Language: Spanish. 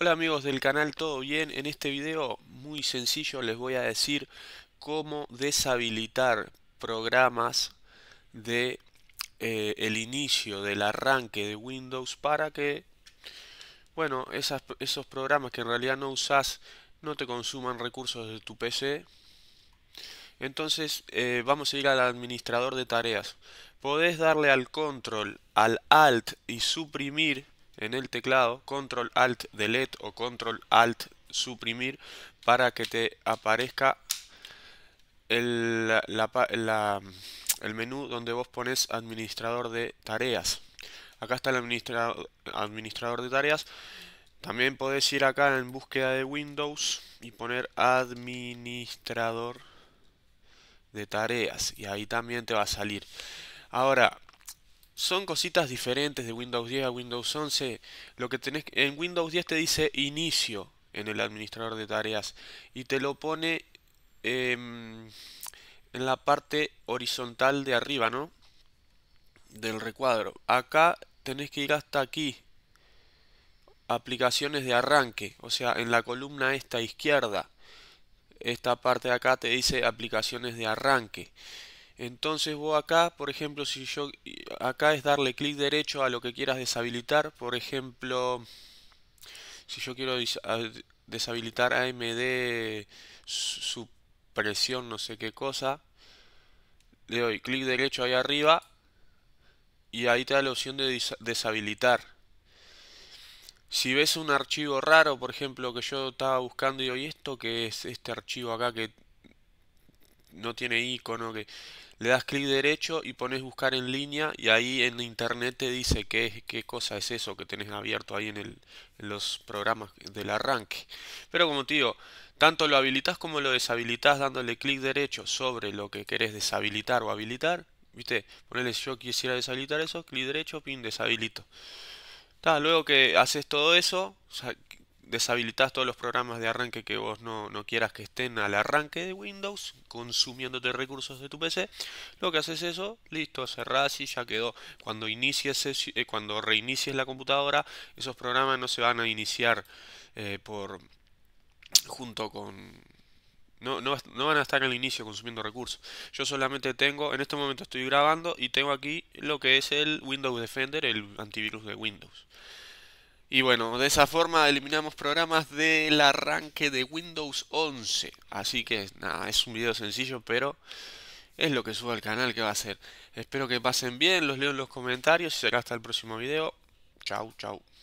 Hola amigos del canal, ¿todo bien? En este video muy sencillo les voy a decir cómo deshabilitar programas de eh, el inicio del arranque de Windows para que bueno, esos programas que en realidad no usas no te consuman recursos de tu PC entonces eh, vamos a ir al administrador de tareas podés darle al control, al alt y suprimir en el teclado, control alt delete o control alt suprimir para que te aparezca el, menú donde vos pones administrador de tareas. Acá está el administrador de tareas. También podés ir acá en búsqueda de Windows y poner administrador de tareas. Y ahí también te va a salir. Ahora, son cositas diferentes de Windows 10 a Windows 11. Lo que tenés en Windows 10 te dice inicio en el administrador de tareas y te lo pone em, en la parte horizontal de arriba, ¿no? Del recuadro. Acá tenés que ir hasta aquí. Aplicaciones de arranque, o sea, en la columna esta izquierda. Esta parte de acá te dice aplicaciones de arranque. Entonces vos acá, por ejemplo, si yo acá es darle clic derecho a lo que quieras deshabilitar, por ejemplo, si yo quiero deshabilitar AMD supresión no sé qué cosa, le doy clic derecho ahí arriba y ahí te da la opción de deshabilitar. Si ves un archivo raro, por ejemplo, que yo estaba buscando y hoy esto que es este archivo acá que no tiene icono, que le das clic derecho y pones buscar en línea y ahí en internet te dice qué, qué cosa es eso que tenés abierto ahí en, los programas del arranque. Pero como te digo, tanto lo habilitas como lo deshabilitas dándole clic derecho sobre lo que querés deshabilitar o habilitar. ¿Viste? Ponele yo quisiera deshabilitar eso, clic derecho, pin, deshabilito. luego que haces todo eso, deshabilitas todos los programas de arranque que vos no, quieras que estén al arranque de Windows, consumiéndote recursos de tu PC, lo que haces eso, listo, cerrás y ya quedó. Cuando, inicies, eh, cuando reinicies la computadora, esos programas no se van a iniciar eh, por junto con... No, no van a estar al inicio consumiendo recursos. Yo solamente tengo, en este momento estoy grabando y tengo aquí lo que es el Windows Defender, el antivirus de Windows. Y bueno, de esa forma eliminamos programas del arranque de Windows 11. Así que nada, es un video sencillo, pero es lo que subo al canal que va a ser. Espero que pasen bien, los leo en los comentarios y hasta el próximo video. Chau, chao